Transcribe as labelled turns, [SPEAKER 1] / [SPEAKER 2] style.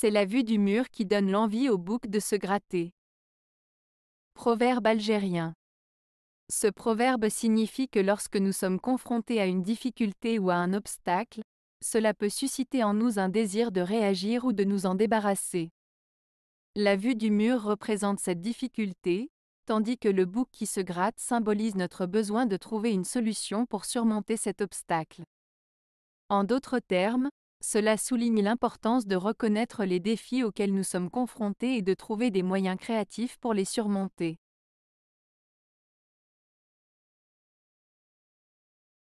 [SPEAKER 1] c'est la vue du mur qui donne l'envie au bouc de se gratter. Proverbe algérien. Ce proverbe signifie que lorsque nous sommes confrontés à une difficulté ou à un obstacle, cela peut susciter en nous un désir de réagir ou de nous en débarrasser. La vue du mur représente cette difficulté, tandis que le bouc qui se gratte symbolise notre besoin de trouver une solution pour surmonter cet obstacle. En d'autres termes, cela souligne l'importance de reconnaître les défis auxquels nous sommes confrontés et de trouver des moyens créatifs pour les surmonter.